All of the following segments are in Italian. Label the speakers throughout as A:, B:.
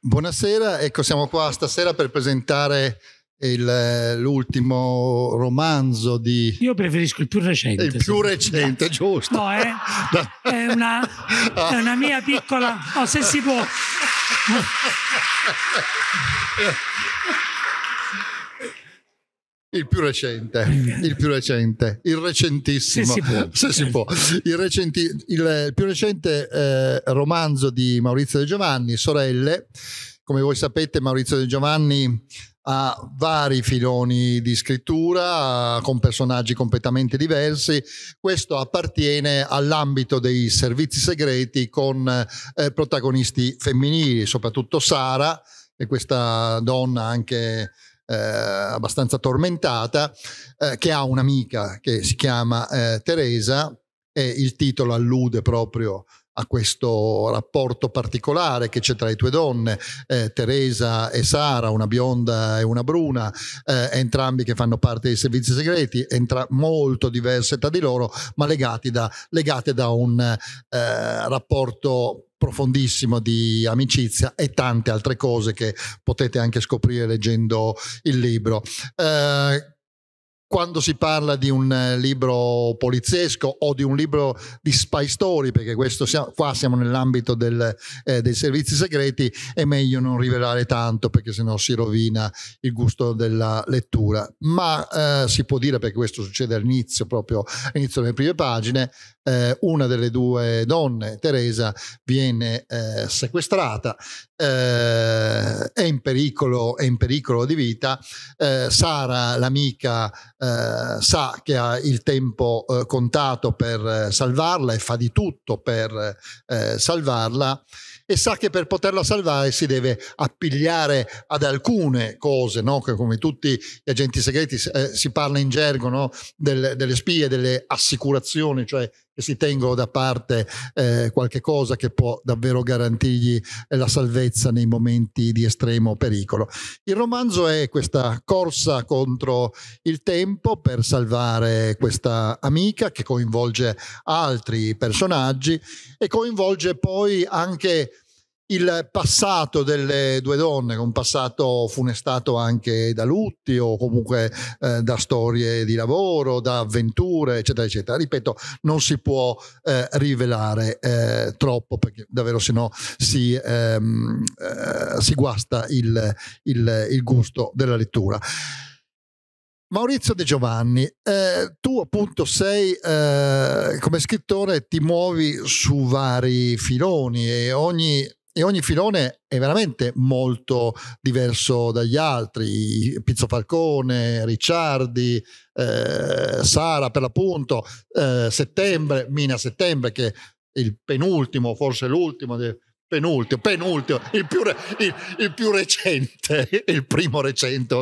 A: Buonasera, ecco siamo qua stasera per presentare il, l'ultimo romanzo
B: di... Io preferisco il più recente. Il più recente, giusto. No, eh? È, una, è, una, mia piccola... Oh, se si può...
A: Il più recente, il più recente, il recentissimo, se si può. Se si può. Il, recenti, il, più recente eh, romanzo di Maurizio De Giovanni, Sorelle. Come voi sapete, Maurizio De Giovanni ha vari filoni di scrittura con personaggi completamente diversi. Questo appartiene all'ambito dei servizi segreti con eh, protagonisti femminili, soprattutto Sara, e questa donna anche eh, abbastanza tormentata, eh, che ha un'amica che si chiama eh, Teresa e il titolo allude proprio a questo rapporto particolare che c'è tra le due donne, eh, Teresa e Sara, una bionda e una bruna, eh, entrambi che fanno parte dei servizi segreti, entra- molto diverse tra di loro, ma legati da, legate da un eh, rapporto profondissimo di amicizia e tante altre cose che potete anche scoprire leggendo il libro. Eh, quando si parla di un libro poliziesco o di un libro di spy story, perché siamo, qua siamo nell'ambito del, eh, dei servizi segreti, è meglio non rivelare tanto perché sennò si rovina il gusto della lettura. Ma eh, si può dire, perché questo succede all'inizio, proprio all'inizio delle prime pagine, eh, una delle due donne, Teresa, viene eh, sequestrata, eh, è, in pericolo, è, in pericolo, di vita, eh, Sara, l'amica, eh, sa che ha il tempo eh, contato per salvarla e fa di tutto per salvarla e sa che per poterla salvare si deve appigliare ad alcune cose, no? che come tutti gli agenti segreti eh, si parla in gergo no? Del, delle spie, delle assicurazioni, cioè che si tengono da parte eh, qualche cosa che può davvero garantirgli eh, la salvezza nei momenti di estremo pericolo. Il romanzo è questa corsa contro il tempo per salvare questa amica che coinvolge altri personaggi e coinvolge poi anche il passato delle due donne, un passato funestato anche da lutti o comunque eh, da storie di lavoro, da avventure, eccetera, eccetera. Ripeto, non si può eh, rivelare eh, troppo perché davvero se no si, ehm, eh, si guasta il, il, il gusto della lettura. Maurizio De Giovanni, eh, tu appunto sei eh, come scrittore, ti muovi su vari filoni e ogni e ogni filone è veramente molto diverso dagli altri, Pizzo Falcone, Ricciardi, eh, Sara per l'appunto, eh, Settembre, Mina Settembre che è il penultimo, forse l'ultimo penultimo, penultimo, il più, re, il, il più, recente, il primo recente,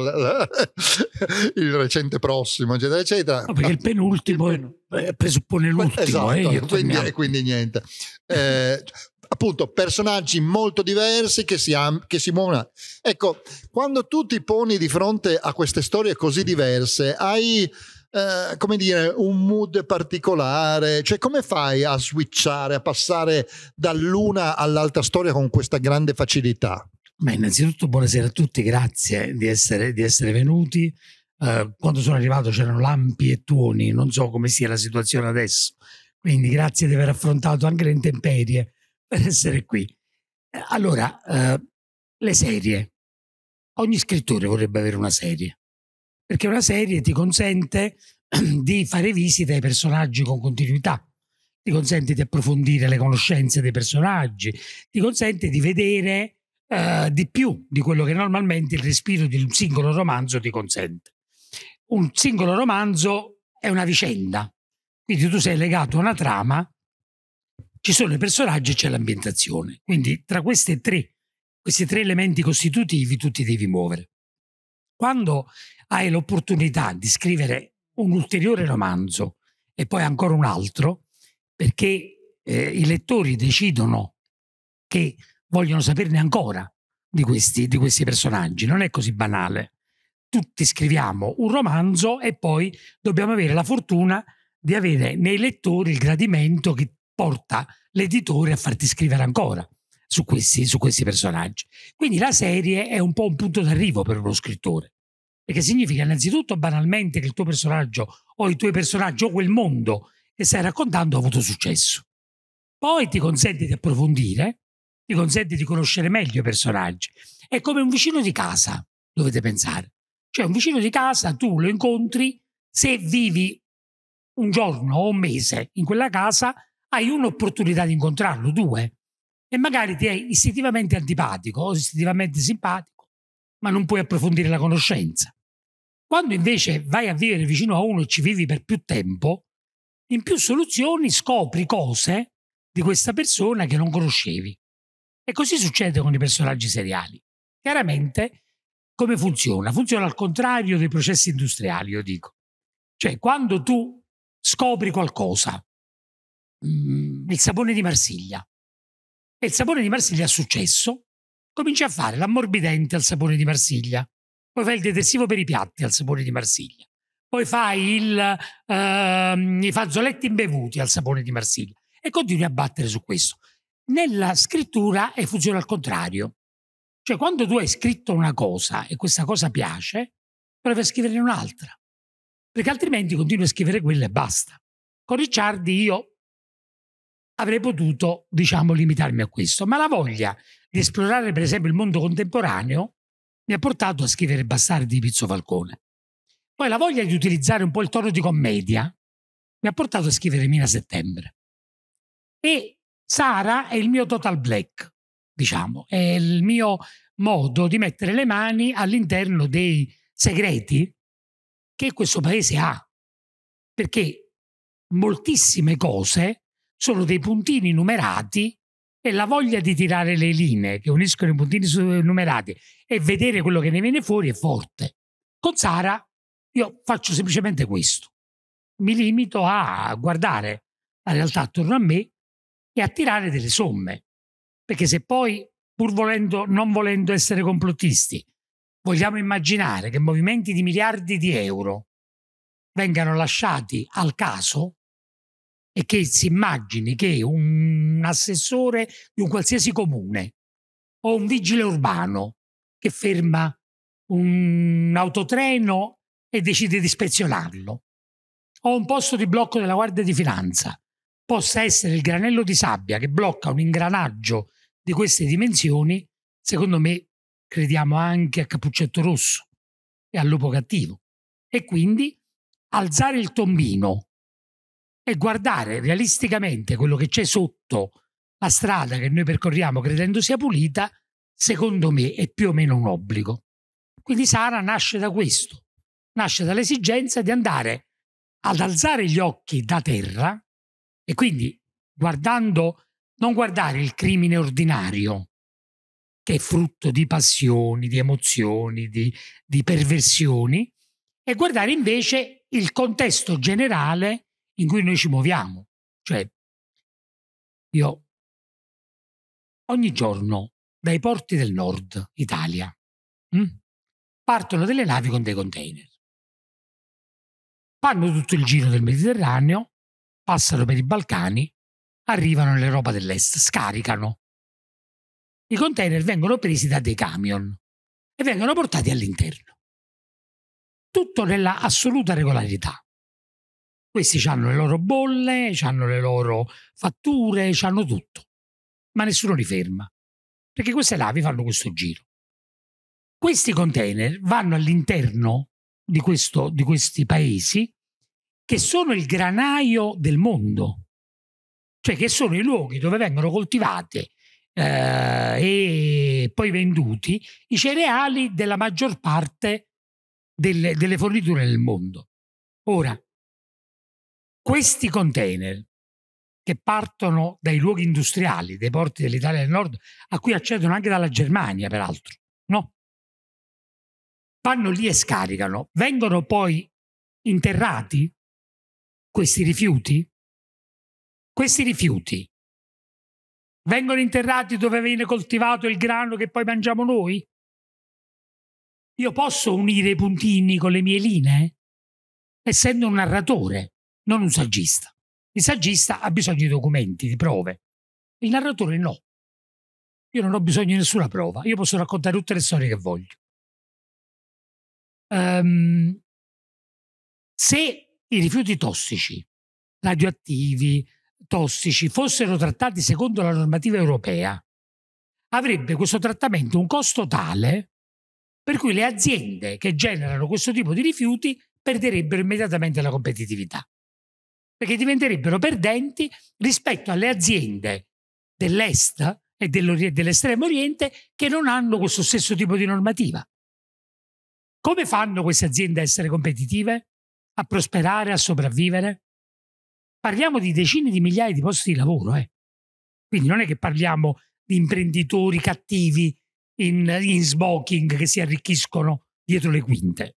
A: il recente prossimo, eccetera, eccetera.
B: No, perché il penultimo il
A: pen... Eh, presuppone l'ultimo. Eh, esatto, eh, quindi, e quindi niente. Eh, appunto, personaggi molto diversi che si, am- che si muovono. Ecco, quando tu ti poni di fronte a queste storie così diverse, hai eh, come dire, un mood particolare? Cioè, come fai a switchare, a passare dall'una all'altra storia con questa grande facilità?
B: Ma innanzitutto buonasera a tutti, grazie di essere, di essere venuti. Eh, quando sono arrivato c'erano lampi e tuoni, non so come sia la situazione adesso, quindi grazie di aver affrontato anche le intemperie per essere qui. Allora, eh, le serie. Ogni scrittore vorrebbe avere una serie perché una serie ti consente di fare visite ai personaggi con continuità, ti consente di approfondire le conoscenze dei personaggi, ti consente di vedere eh, di più di quello che normalmente il respiro di un singolo romanzo ti consente. Un singolo romanzo è una vicenda, quindi tu sei legato a una trama, ci sono i personaggi e c'è l'ambientazione, quindi tra questi tre, questi tre elementi costitutivi tu ti devi muovere. Quando hai l'opportunità di scrivere un ulteriore romanzo e poi ancora un altro, perché eh, i lettori decidono che vogliono saperne ancora di questi, di questi personaggi. Non è così banale. Tutti scriviamo un romanzo e poi dobbiamo avere la fortuna di avere nei lettori il gradimento che porta l'editore a farti scrivere ancora su questi, su questi personaggi. Quindi la serie è un po' un punto d'arrivo per uno scrittore perché significa innanzitutto banalmente che il tuo personaggio o i tuoi personaggi o quel mondo che stai raccontando ha avuto successo. Poi ti consente di approfondire, ti consente di conoscere meglio i personaggi. È come un vicino di casa, dovete pensare. Cioè un vicino di casa tu lo incontri se vivi un giorno o un mese in quella casa, hai un'opportunità di incontrarlo, due. E magari ti è istintivamente antipatico o istintivamente simpatico, ma non puoi approfondire la conoscenza. Quando invece vai a vivere vicino a uno e ci vivi per più tempo, in più soluzioni scopri cose di questa persona che non conoscevi. E così succede con i personaggi seriali. Chiaramente, come funziona? Funziona al contrario dei processi industriali, io dico. Cioè, quando tu scopri qualcosa, mm, il sapone di Marsiglia, e il sapone di Marsiglia ha successo, cominci a fare l'ammorbidente al sapone di Marsiglia, poi fai il detersivo per i piatti al sapone di Marsiglia, poi fai il, ehm, i fazzoletti imbevuti al sapone di Marsiglia e continui a battere su questo. Nella scrittura è funziona al contrario. Cioè, quando tu hai scritto una cosa e questa cosa piace, provi a scriverne un'altra, perché altrimenti continui a scrivere quella e basta. Con Ricciardi io avrei potuto, diciamo, limitarmi a questo, ma la voglia di esplorare, per esempio, il mondo contemporaneo mi ha portato a scrivere Bastardi di Pizzo Falcone. Poi la voglia di utilizzare un po' il tono di commedia mi ha portato a scrivere Mina Settembre. E Sara è il mio total black, diciamo, è il mio modo di mettere le mani all'interno dei segreti che questo paese ha, perché moltissime cose sono dei puntini numerati e la voglia di tirare le linee che uniscono i puntini eh, numerati e vedere quello che ne viene fuori è forte. Con Sara io faccio semplicemente questo. Mi limito a guardare la realtà attorno a me e a tirare delle somme. Perché se poi, pur volendo, non volendo essere complottisti, vogliamo immaginare che movimenti di miliardi di euro vengano lasciati al caso, e che si immagini che un assessore di un qualsiasi comune o un vigile urbano che ferma un autotreno e decide di ispezionarlo o un posto di blocco della Guardia di Finanza possa essere il granello di sabbia che blocca un ingranaggio di queste dimensioni, secondo me crediamo anche a Cappuccetto Rosso e al lupo cattivo. E quindi alzare il tombino e guardare realisticamente quello che c'è sotto la strada che noi percorriamo credendo sia pulita, secondo me è più o meno un obbligo. Quindi Sara nasce da questo, nasce dall'esigenza di andare ad alzare gli occhi da terra e quindi guardando, non guardare il crimine ordinario, che è frutto di passioni, di emozioni, di, di perversioni, e guardare invece il contesto generale in cui noi ci muoviamo. Cioè, io
C: ogni giorno dai porti del nord Italia mh, mm, partono delle navi con dei container. Fanno tutto
B: il giro del Mediterraneo, passano per i Balcani, arrivano nell'Europa dell'Est, scaricano. I container vengono presi da dei camion e vengono portati all'interno. Tutto nella assoluta regolarità. Questi hanno le loro bolle, hanno le loro fatture, hanno tutto, ma nessuno li ferma, perché queste navi fanno questo giro. Questi container vanno all'interno di, di questi paesi che sono il granaio del mondo, cioè che sono i luoghi dove vengono coltivati eh, e poi venduti i cereali della maggior parte delle, delle forniture nel mondo. Ora, questi container che partono dai luoghi industriali, dei porti dell'Italia del Nord, a cui accedono anche dalla Germania, peraltro, no? Vanno lì e scaricano, vengono poi interrati
C: questi rifiuti? Questi rifiuti
B: vengono interrati dove viene coltivato il grano che poi mangiamo noi? Io posso unire i puntini con le mie linee? Essendo un narratore, non un saggista. Il saggista ha bisogno di documenti, di prove. Il narratore no. Io non ho bisogno di nessuna prova, io posso raccontare tutte le storie che voglio.
C: Um, se i
B: rifiuti tossici, radioattivi, tossici, fossero trattati secondo la normativa europea, avrebbe questo trattamento un costo tale per cui le aziende che generano questo tipo di rifiuti perderebbero immediatamente la competitività perché diventerebbero perdenti rispetto alle aziende dell'Est e dell'estremo oriente che non hanno questo stesso tipo di normativa. Come fanno queste aziende a essere competitive, a prosperare, a sopravvivere? Parliamo di decine di migliaia di posti di lavoro, eh? quindi non è che parliamo di imprenditori cattivi in, in smoking che si arricchiscono dietro le quinte.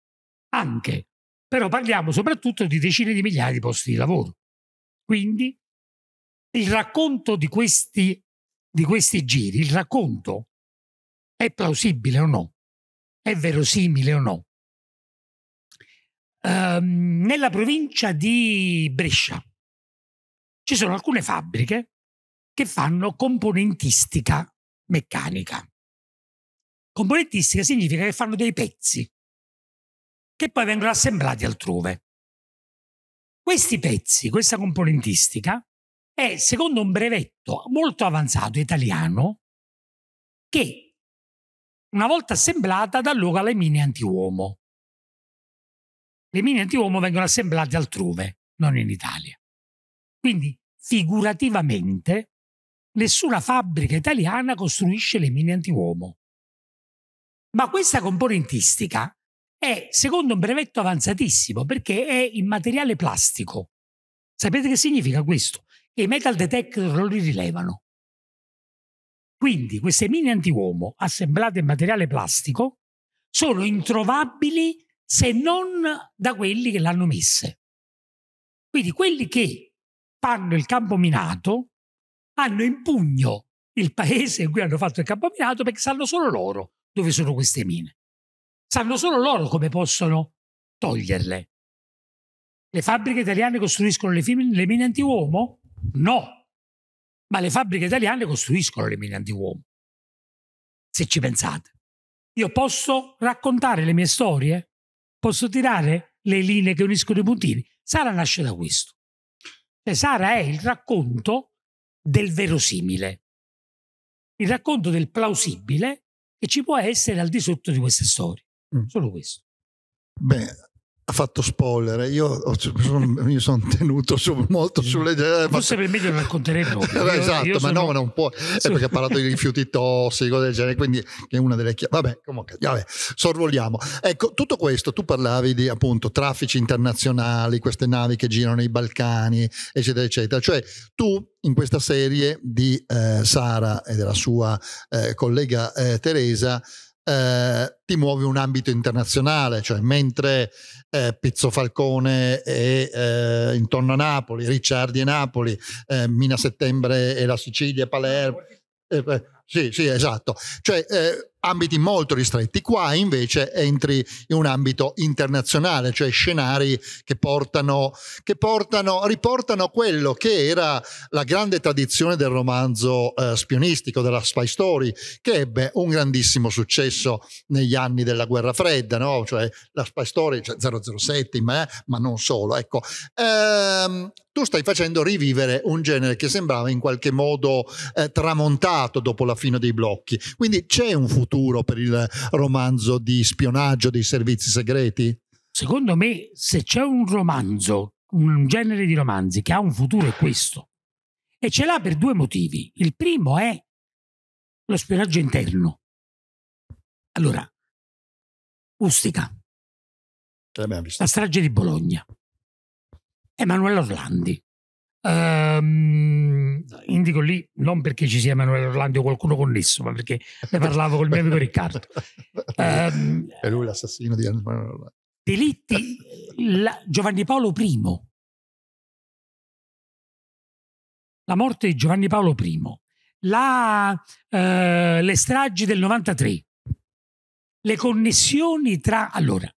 B: Anche però parliamo soprattutto di decine di migliaia di posti di lavoro. Quindi il racconto di questi,
C: di questi giri, il racconto è plausibile o no? È verosimile o no? Ehm, nella provincia di Brescia ci sono alcune fabbriche che fanno componentistica meccanica. Componentistica significa che fanno dei pezzi che poi vengono assemblati altrove.
B: Questi pezzi, questa componentistica, è secondo un brevetto molto avanzato italiano che, una volta assemblata, dà
C: luogo alle mine antiuomo. Le mine antiuomo vengono assemblate altrove,
B: non in Italia. Quindi, figurativamente, nessuna fabbrica italiana costruisce le mine antiuomo. Ma questa componentistica è secondo un brevetto avanzatissimo perché è in materiale plastico. Sapete che significa questo? Che i metal detector lo rilevano. Quindi queste mine antiuomo assemblate in materiale plastico sono introvabili se non da quelli che l'hanno messe. Quindi quelli che fanno il campo minato hanno in pugno il paese in cui hanno fatto il campo minato perché sanno solo loro dove sono queste mine. Sanno solo loro come possono toglierle. Le fabbriche italiane costruiscono le, fim- le mine antiuomo? No, ma le fabbriche italiane costruiscono le mine antiuomo. Se ci pensate, io posso raccontare le mie storie, posso tirare le linee che uniscono i puntini. Sara nasce da questo. Cioè, Sara è il racconto del verosimile, il racconto del plausibile che ci può essere al di sotto di queste storie. Mm. Solo questo.
A: Beh, ha fatto spoiler. Eh, io mi sono tenuto su, molto
B: sulle. Forse fatto... per me lo racconterei esatto, io, ma sono... no, non può. È perché ha parlato di
A: rifiuti tossici, cose del genere, quindi è una delle chiavi. Vabbè, comunque, vabbè, sorvoliamo. Ecco, tutto questo, tu parlavi di appunto traffici internazionali, queste navi che girano nei Balcani, eccetera, eccetera. Cioè, tu in questa serie di eh, Sara e della sua eh, collega eh, Teresa eh, ti muovi un ambito internazionale, cioè mentre eh, Pizzo Falcone è eh, intorno a Napoli, Ricciardi è Napoli, eh, Mina Settembre è la Sicilia, Palermo. Sì, sì, esatto. Cioè, eh, ambiti molto ristretti. Qua invece entri in un ambito internazionale, cioè scenari che portano, che portano riportano quello che era la grande tradizione del romanzo eh, spionistico, della spy story, che ebbe un grandissimo successo negli anni della guerra fredda, no? cioè la spy story cioè 007, ma, eh, ma, non solo. Ecco. Ehm, tu stai facendo rivivere un genere che sembrava in qualche modo eh, tramontato dopo la alla fine dei blocchi. Quindi c'è un futuro per il romanzo di
B: spionaggio dei servizi segreti? Secondo me, se c'è un romanzo, un genere di romanzi che ha un futuro è questo. E ce l'ha per due motivi. Il primo è lo spionaggio interno. Allora,
C: Ustica, la strage di Bologna,
B: Emanuele Orlandi, Ehm, indico lì non perché ci sia Emanuele Orlando o qualcuno connesso, ma perché ne parlavo col mio amico Riccardo. Ehm, è lui l'assassino di Emanuele Orlando. Delitti, la, Giovanni Paolo I.
C: La morte di Giovanni Paolo I.
B: La, eh, le stragi del 93. Le connessioni tra... Allora,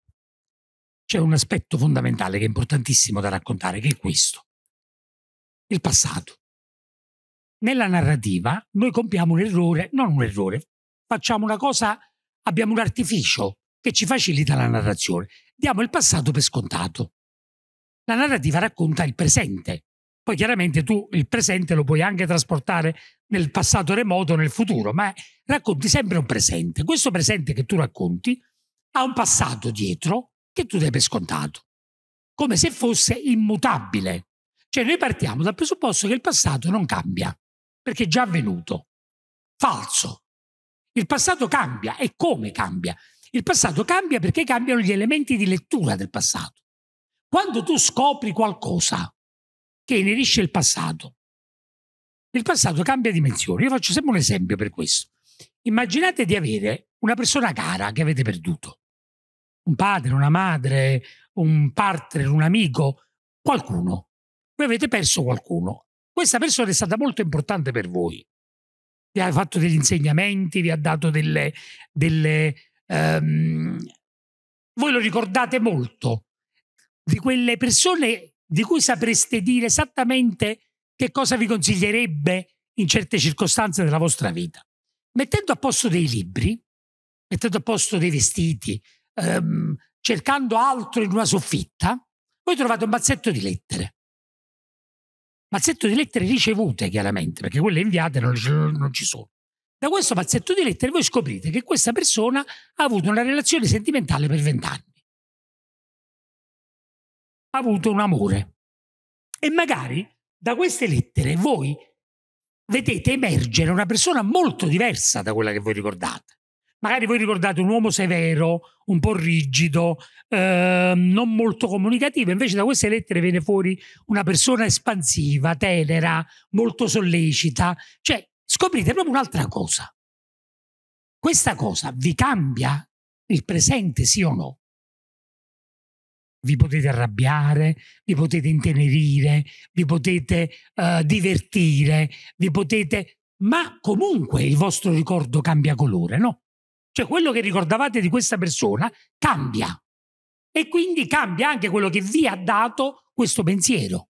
B: c'è un aspetto fondamentale che è importantissimo da raccontare, che è questo il passato. Nella narrativa noi compiamo un errore, non un errore, facciamo una cosa, abbiamo un artificio che ci facilita la narrazione. Diamo il passato per scontato. La narrativa racconta il presente. Poi chiaramente tu il presente lo puoi anche trasportare nel passato remoto nel futuro, ma racconti sempre un presente. Questo presente che tu racconti ha un passato dietro che tu dai per scontato, come se fosse immutabile. Cioè noi partiamo dal presupposto che il passato non cambia, perché è già avvenuto. Falso. Il passato cambia e come cambia? Il passato cambia perché cambiano gli elementi di lettura del passato. Quando tu scopri qualcosa che inerisce il passato, il passato cambia dimensione. Io faccio sempre un esempio per questo. Immaginate di avere una persona cara che avete perduto, un padre, una madre, un partner, un amico, qualcuno voi avete perso qualcuno. Questa persona è stata molto importante per voi. Vi ha fatto degli insegnamenti, vi ha dato delle... delle um, voi lo ricordate molto di quelle persone di cui sapreste dire esattamente che cosa vi consiglierebbe in certe circostanze della vostra vita. Mettendo a posto dei libri, mettendo a posto dei vestiti, ehm, cercando altro in una soffitta, voi trovate un mazzetto di lettere mazzetto di lettere ricevute chiaramente, perché quelle inviate non, non ci sono. Da questo mazzetto di lettere voi scoprite che questa persona ha avuto una relazione sentimentale per vent'anni, ha avuto un amore e magari da queste lettere voi vedete emergere una persona molto diversa da quella che voi ricordate. Magari voi ricordate un uomo severo, un po' rigido, eh, non molto comunicativo, invece da queste lettere viene fuori una persona espansiva, tenera, molto sollecita. Cioè, scoprite proprio un'altra cosa. Questa cosa vi cambia il presente, sì o no? vi potete arrabbiare, vi potete intenerire, vi potete uh, divertire, vi potete... ma comunque il vostro ricordo cambia colore, no? Cioè quello che ricordavate di questa persona cambia e quindi cambia anche quello che vi ha dato questo pensiero.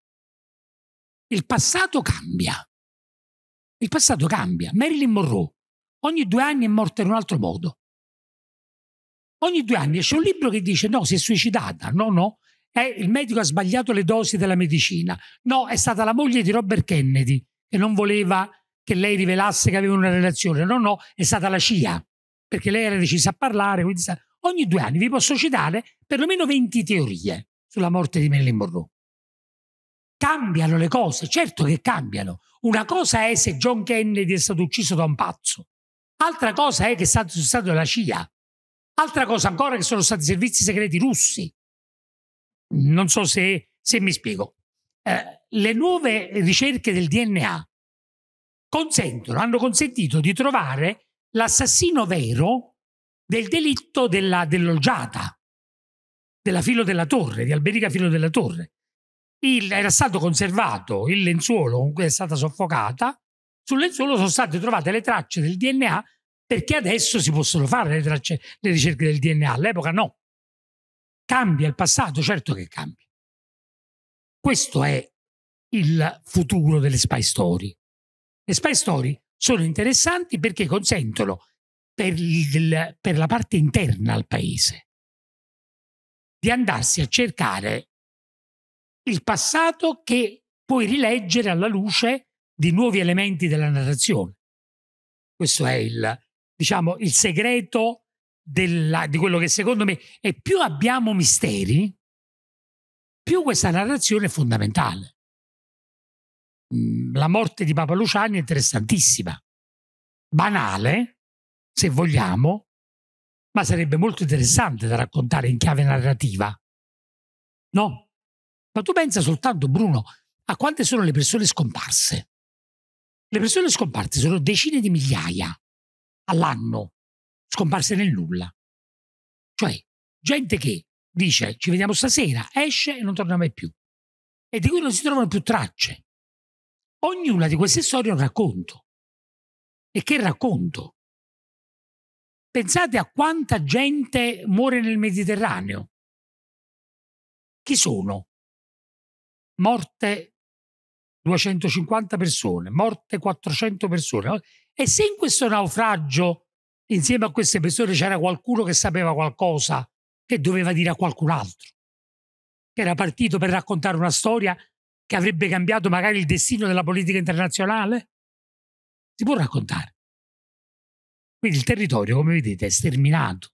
B: Il passato cambia. Il passato cambia. Marilyn Monroe ogni due anni è morta in un altro modo. Ogni due anni c'è un libro che dice no, si è suicidata, no, no, eh, il medico ha sbagliato le dosi della medicina, no, è stata la moglie di Robert Kennedy che non voleva che lei rivelasse che aveva una relazione, no, no, è stata la CIA perché lei era decisa a parlare, quindi sa, ogni due anni vi posso citare perlomeno 20 teorie sulla morte di Marilyn Monroe. Cambiano le cose, certo che cambiano. Una cosa è se John Kennedy è stato ucciso da un pazzo, altra cosa è che è stato usato dalla CIA, altra cosa ancora che sono stati i servizi segreti russi. Non so se, se mi spiego. Eh, le nuove ricerche del DNA consentono, hanno consentito di trovare l'assassino vero del delitto della dell'olgiata, della filo della torre, di Alberica filo della torre. Il, era stato conservato il lenzuolo con cui è stata soffocata, sul lenzuolo sono state trovate le tracce del DNA perché adesso si possono fare le, tracce, le ricerche del DNA, all'epoca no. Cambia il passato, certo che cambia. Questo è il futuro delle spy story. Le spy story sono interessanti perché consentono per, il, per la parte interna al paese di andarsi a cercare il passato che puoi rileggere alla luce di nuovi elementi della narrazione. Questo è il, diciamo, il segreto della, di quello che secondo me è più abbiamo misteri, più questa narrazione è fondamentale la morte di Papa Luciani è interessantissima,
C: banale, se vogliamo, ma sarebbe molto
B: interessante da raccontare in chiave narrativa. No? Ma tu pensa soltanto, Bruno, a quante sono le persone scomparse. Le persone scomparse sono
C: decine di migliaia all'anno, scomparse nel nulla.
B: Cioè, gente che dice ci vediamo stasera, esce e non torna mai più. E di cui non si trovano più tracce. Ognuna di queste storie è un racconto.
C: E che racconto? Pensate a quanta gente muore nel Mediterraneo. Chi sono?
B: Morte 250 persone, morte 400 persone. E se in questo naufragio, insieme a queste persone, c'era qualcuno che sapeva qualcosa che doveva dire a qualcun altro, che era partito per raccontare una storia che avrebbe cambiato magari il destino della politica internazionale? Si può raccontare. Quindi il territorio, come vedete, è sterminato.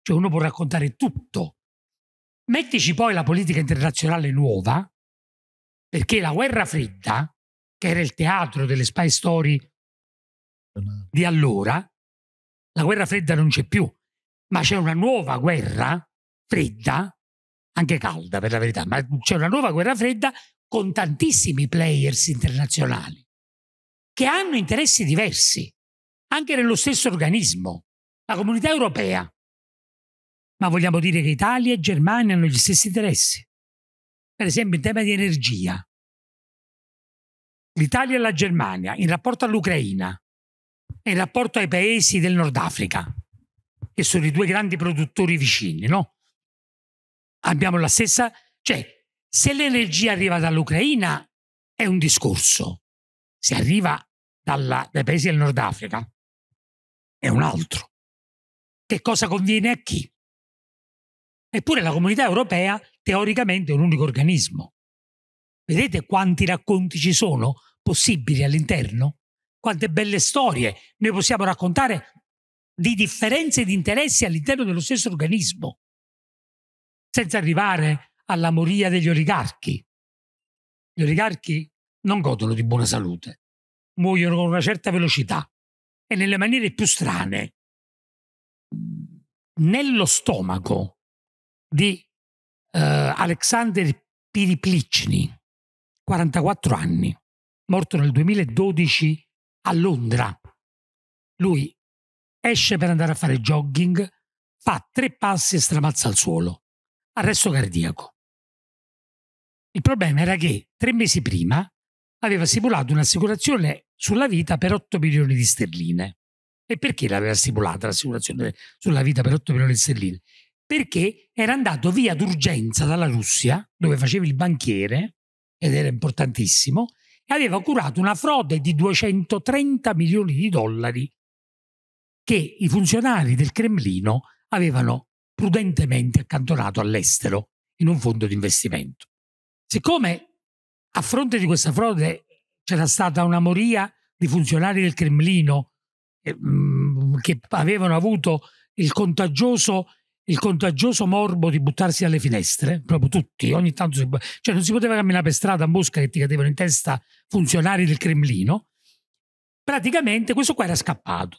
B: Cioè uno può raccontare tutto. Mettici poi la politica internazionale nuova, perché la guerra fredda, che era il teatro delle spy story di allora, la guerra fredda non c'è più, ma c'è una nuova guerra fredda, anche calda per la verità, ma c'è una nuova guerra fredda con tantissimi players internazionali che hanno interessi diversi, anche nello stesso organismo, la comunità europea. Ma vogliamo dire che Italia e Germania hanno gli stessi interessi. Per esempio in tema di energia. L'Italia e la Germania in rapporto all'Ucraina e in rapporto ai paesi del Nord Africa, che sono i due grandi produttori vicini, no? Abbiamo la stessa... Cioè, se l'energia arriva dall'Ucraina è un discorso, se arriva dalla, dai paesi del
C: Nord Africa è un altro. Che cosa conviene a chi?
B: Eppure la comunità europea teoricamente è un unico organismo. Vedete quanti racconti ci sono possibili all'interno? Quante belle storie noi possiamo raccontare di differenze di interessi all'interno dello stesso organismo, senza arrivare alla moria degli oligarchi. Gli oligarchi non godono di buona salute, muoiono con una certa velocità e nelle maniere più strane. Nello stomaco di eh, Alexander Piriplicni, 44 anni, morto nel 2012 a Londra. Lui esce per andare a fare jogging, fa tre passi e stramazza al suolo arresto cardiaco. Il problema era che tre mesi prima aveva stipulato un'assicurazione sulla vita per 8 milioni di sterline. E perché l'aveva stipulata l'assicurazione sulla vita per 8 milioni di sterline? Perché era andato via d'urgenza dalla Russia, dove faceva il banchiere, ed era importantissimo, e aveva curato una frode di 230 milioni di dollari che i funzionari del Cremlino avevano prudentemente accantonato all'estero in un fondo di investimento. Siccome a fronte di questa frode c'era stata una moria di funzionari del Cremlino eh, mm, che avevano avuto il contagioso, il contagioso, morbo di buttarsi dalle finestre, proprio tutti, ogni tanto si, cioè non si poteva camminare per strada a Mosca che ti cadevano in testa funzionari del Cremlino, praticamente questo qua era scappato.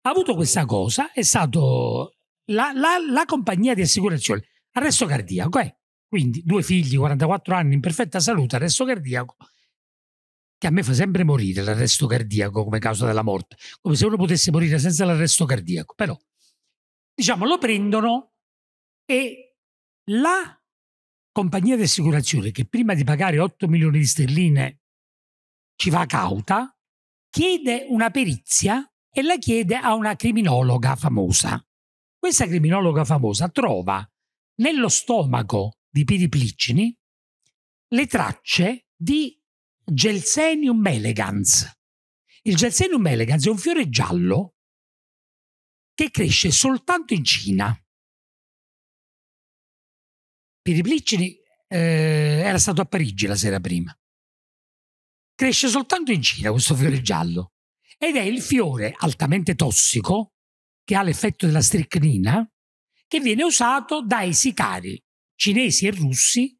B: Ha avuto questa cosa, è stato la, la, la compagnia di assicurazione. Arresto cardiaco, eh? quindi due figli, 44 anni, in perfetta salute, arresto cardiaco, che a me fa sempre morire l'arresto cardiaco come causa della morte, come se uno potesse morire senza l'arresto cardiaco, però diciamo lo prendono e la compagnia di assicurazione che prima di pagare 8 milioni di sterline ci va cauta, chiede una perizia e la chiede a una criminologa famosa. Questa criminologa famosa trova nello stomaco di Piriplicini le tracce di Gelsenium elegans. Il Gelsenium elegans è un fiore giallo che cresce soltanto in Cina.
C: Piriplicini eh, era stato a Parigi la sera
B: prima. Cresce soltanto in Cina questo fiore giallo ed è il fiore altamente tossico che ha l'effetto della stricnina, che viene usato dai sicari cinesi e russi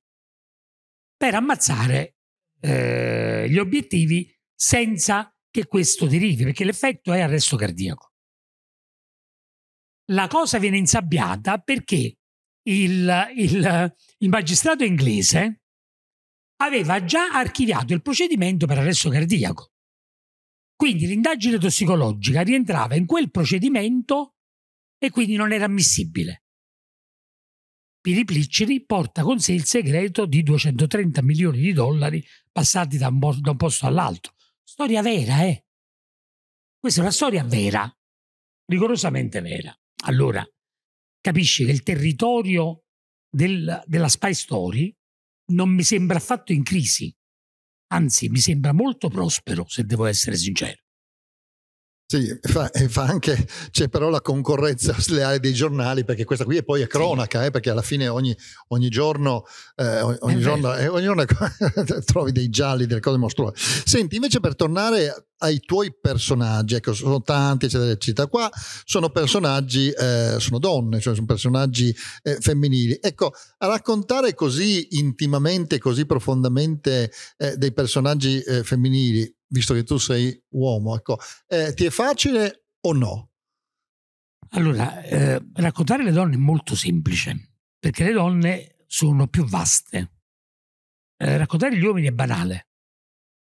B: per ammazzare eh, gli obiettivi senza che questo derivi, perché l'effetto è arresto cardiaco. La cosa viene insabbiata perché il, il, il magistrato inglese aveva già archiviato il procedimento per arresto cardiaco quindi l'indagine tossicologica rientrava in quel procedimento e quindi non era ammissibile. Piriplicceri porta con sé il segreto di 230 milioni di dollari passati da un, bo- da un posto all'altro. Storia vera, eh? Questa è una storia vera, rigorosamente vera. Allora, capisci che il territorio del, della spy story non mi sembra affatto in crisi anzi mi sembra molto prospero
C: se devo essere sincero.
A: Sì, fa, fa anche, c'è però la concorrenza sleale dei giornali, perché questa qui è poi è cronaca, sì. eh, perché alla fine ogni, ogni giorno, eh, ogni, giorno, eh, ogni giorno trovi dei gialli, delle cose mostruose. Senti, invece per tornare ai tuoi personaggi, ecco, sono tanti, eccetera, eccetera, qua sono personaggi, eh, sono donne, cioè sono personaggi eh, femminili. Ecco, a raccontare così intimamente, così profondamente eh, dei personaggi femminili, visto che tu sei uomo, ecco, eh, ti è
B: facile o no? Allora, eh, raccontare le donne è molto semplice, perché le donne sono più vaste. Eh, raccontare gli uomini è banale.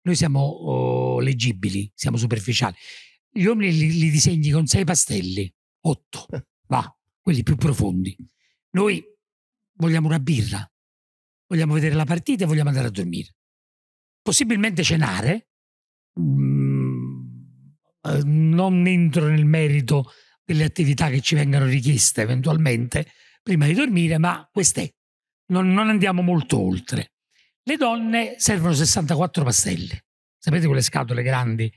B: Noi siamo oh, leggibili, siamo superficiali. Gli uomini li, li disegni con sei pastelli, otto, eh. va, quelli più profondi. Noi vogliamo una birra, vogliamo vedere la partita e vogliamo andare a dormire. Possibilmente cenare, Mm, eh, non entro nel merito delle attività che ci vengono richieste eventualmente prima di dormire, ma queste non, non andiamo molto oltre. Le donne servono 64 pastelle, sapete quelle scatole grandi?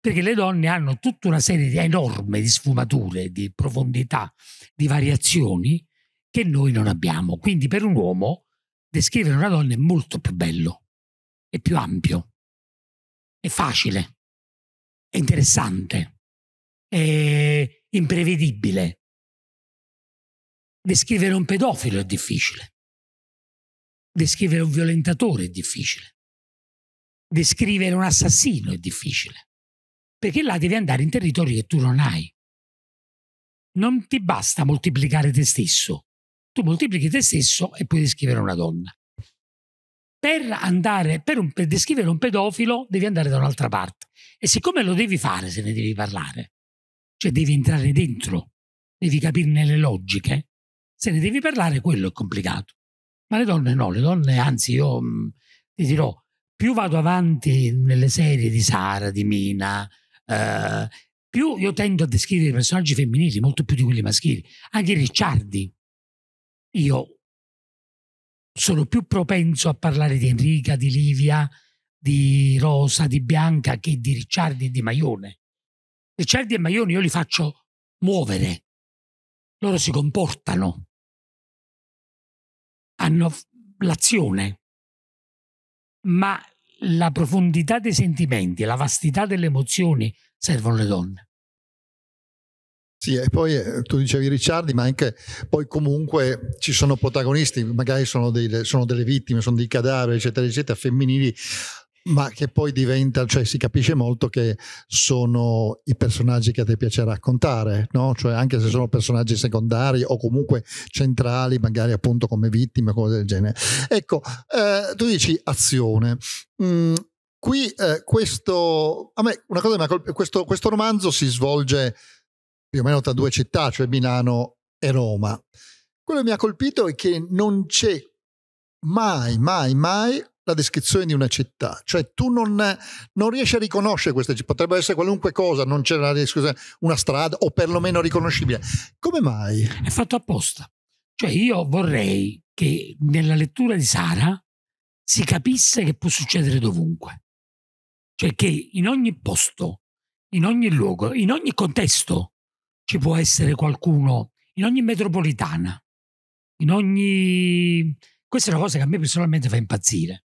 B: Perché le donne hanno tutta una serie di enorme di sfumature, di profondità, di variazioni che noi non abbiamo. Quindi per un uomo descrivere una donna è molto più
C: bello, è più ampio è facile, è interessante, è imprevedibile. Descrivere un pedofilo è difficile. Descrivere un violentatore è
B: difficile. Descrivere un assassino è difficile. Perché là devi andare in territori che tu non hai. Non ti basta moltiplicare te stesso. Tu moltiplichi te stesso e puoi descrivere una donna per, andare, per, un, per descrivere un pedofilo devi andare da un'altra parte. E siccome lo devi fare se ne devi parlare, cioè devi entrare dentro, devi capirne le logiche, se ne devi parlare quello è complicato. Ma le donne no, le donne, anzi io mh, mm, ti dirò, più vado avanti nelle serie di Sara, di Mina, eh, più io tendo a descrivere i personaggi femminili, molto più di quelli maschili. Anche Ricciardi, io sono più propenso a parlare di Enrica, di Livia, di Rosa, di Bianca che di Ricciardi e di Maione. Ricciardi e Maione io li faccio muovere, loro si comportano,
C: hanno l'azione,
B: ma la profondità dei sentimenti, la vastità delle emozioni servono le donne.
A: Sì, e poi eh, tu dicevi Ricciardi, ma anche poi comunque ci sono protagonisti, magari sono, dei, sono delle vittime, sono dei cadaveri, eccetera, eccetera, femminili, ma che poi diventa, cioè si capisce molto che sono i personaggi che a te piace raccontare, no? Cioè anche se sono personaggi secondari o comunque centrali, magari appunto come vittime, cose del genere. Ecco, eh, tu dici azione. Mm, qui eh, questo, a me una cosa, mi ha colpito, questo, questo romanzo si svolge più o meno tra due città, cioè Milano e Roma. Quello che mi ha colpito è che non c'è mai, mai, mai la descrizione di una città, cioè tu non, non riesci a riconoscere questa città, potrebbe essere qualunque cosa, non c'è una, una strada o perlomeno riconoscibile.
B: Come mai? È fatto apposta. Cioè io vorrei che nella lettura di Sara si capisse che può succedere dovunque, cioè che in ogni posto, in ogni luogo, in ogni contesto ci può essere qualcuno in ogni metropolitana, in ogni... Questa è una cosa che a me personalmente fa impazzire.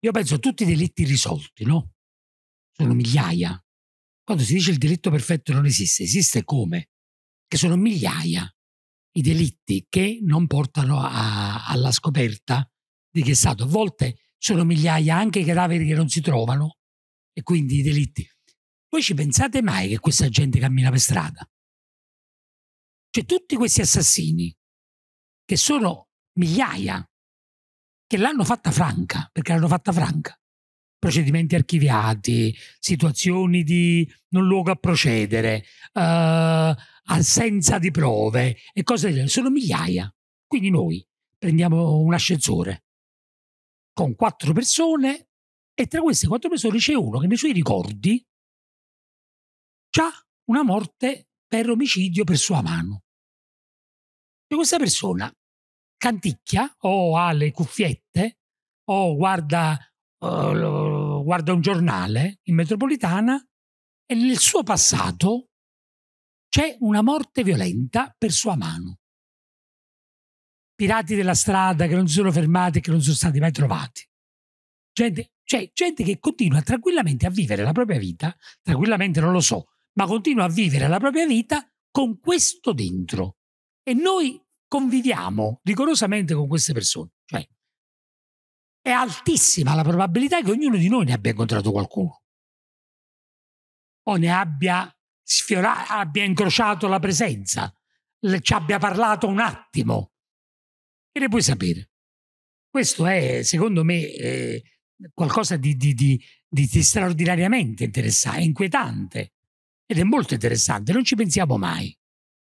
C: Io penso a tutti i delitti risolti, no? Sono migliaia. Quando si
B: dice il delitto perfetto non esiste, esiste come? Che sono migliaia i delitti che non portano a, alla scoperta di che è stato. A volte sono migliaia anche i cadaveri che non si trovano e quindi i delitti. Voi ci pensate mai che questa gente cammina per strada? Cioè tutti questi assassini, che sono migliaia, che l'hanno fatta franca, perché l'hanno fatta franca, procedimenti archiviati, situazioni di non luogo a procedere, eh, assenza di prove e cose del genere, sono migliaia. Quindi noi prendiamo un ascensore con quattro
C: persone e tra queste quattro persone c'è uno che nei suoi ricordi
B: ha una morte per omicidio per sua mano. E questa persona canticchia o ha le cuffiette o guarda, uh, guarda un giornale in metropolitana e nel suo passato c'è una morte violenta per sua mano. Pirati della strada che non si sono fermati e che non sono stati mai trovati. Gente, cioè, gente che continua tranquillamente a vivere la propria vita, tranquillamente non lo so, ma continua a vivere la propria vita con questo dentro. E noi conviviamo rigorosamente con queste persone. Cioè, è altissima la probabilità che ognuno di noi ne abbia incontrato qualcuno o ne abbia sfiorato, abbia incrociato la presenza, le, ci abbia parlato un attimo. E ne puoi sapere. Questo è, secondo me, eh, qualcosa di, di, di, di straordinariamente interessante, inquietante. Ed è molto interessante, non ci pensiamo mai.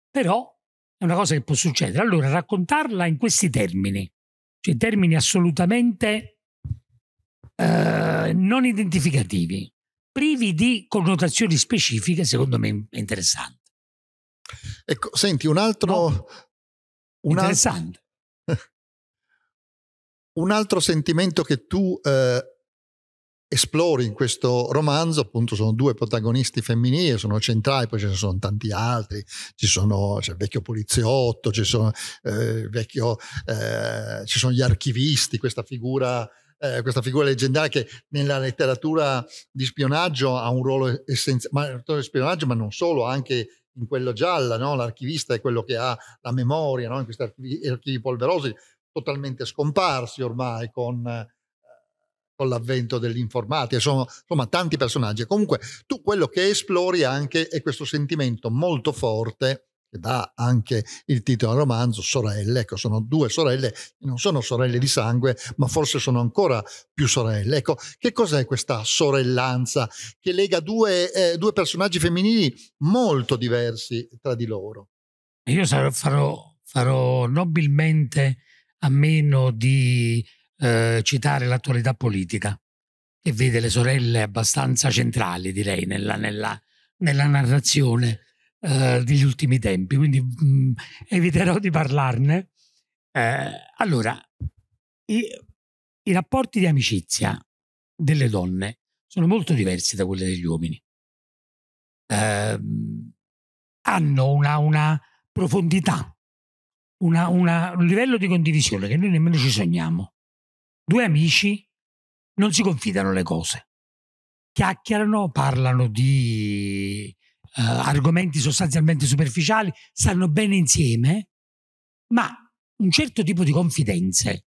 B: Però è una cosa che può succedere. Allora, raccontarla in questi termini, cioè termini assolutamente eh, non identificativi, privi di connotazioni specifiche, secondo me è interessante. Ecco, senti, un altro... No? Un interessante. Altro,
A: un altro sentimento che tu eh, esplori in questo romanzo, appunto sono due protagonisti femminili, sono centrali, poi ce ne sono tanti altri, ci sono, c'è il vecchio poliziotto, ci sono, eh, vecchio, eh, ci sono gli archivisti, questa figura eh, questa figura leggendaria che nella letteratura di spionaggio ha un ruolo essenziale, ma, ma non solo, anche in quello gialla, no? l'archivista è quello che ha la memoria, no? in questi archivi, archivi polverosi totalmente scomparsi ormai con con l'avvento dell'informatica, sono, insomma tanti personaggi. Comunque tu quello che esplori anche è questo sentimento molto forte che dà anche il titolo al romanzo, sorelle, ecco, sono due sorelle, non sono sorelle di sangue, ma forse sono ancora più sorelle. Ecco, che cos'è questa sorellanza che lega due, eh, due personaggi femminili molto diversi tra di loro? Io sarò, farò,
B: farò, nobilmente a meno di eh, citare l'attualità politica, che vede le sorelle abbastanza centrali, direi, nella, nella, nella narrazione eh, degli ultimi tempi, quindi mh, mm, eviterò di parlarne. Eh, allora, i, i rapporti di amicizia delle donne sono molto diversi da quelli degli uomini. Eh, hanno una, una profondità, una, una, un livello di condivisione che noi nemmeno ci sogniamo. Due amici non si confidano le cose, chiacchierano, parlano di eh, argomenti sostanzialmente superficiali, stanno bene insieme, ma un certo tipo di confidenze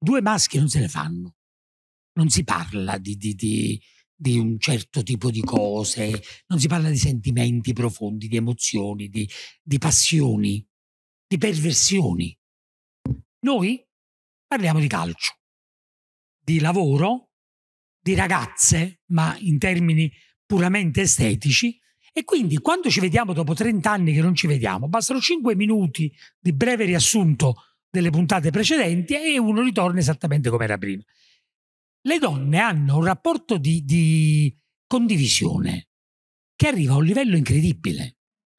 B: due maschi non se le fanno, non si parla di, di, di, di, un certo tipo di cose, non si parla di sentimenti profondi, di emozioni, di passioni, di perversioni. Noi parliamo di calcio, di lavoro, di ragazze, ma in termini puramente estetici. E quindi quando ci vediamo dopo 30 anni che non ci vediamo, bastano 5 minuti di breve riassunto delle puntate precedenti e uno ritorna esattamente come era prima. Le donne hanno un rapporto di, di condivisione che arriva a un livello incredibile.